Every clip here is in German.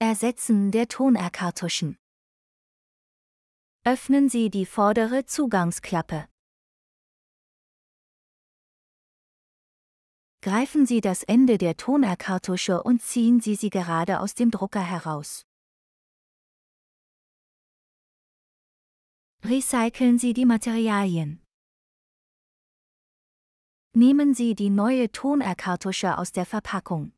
Ersetzen der Tonerkartuschen. Öffnen Sie die vordere Zugangsklappe. Greifen Sie das Ende der Tonerkartusche und ziehen Sie sie gerade aus dem Drucker heraus. Recyceln Sie die Materialien. Nehmen Sie die neue Tonerkartusche aus der Verpackung.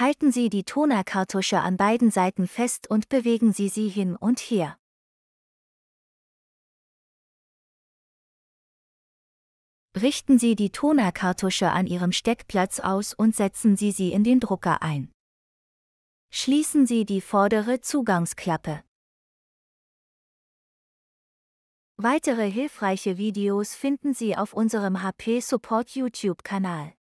Halten Sie die Tonerkartusche an beiden Seiten fest und bewegen Sie sie hin und her. Richten Sie die Tonerkartusche an ihrem Steckplatz aus und setzen Sie sie in den Drucker ein. Schließen Sie die vordere Zugangsklappe. Weitere hilfreiche Videos finden Sie auf unserem HP Support YouTube-Kanal.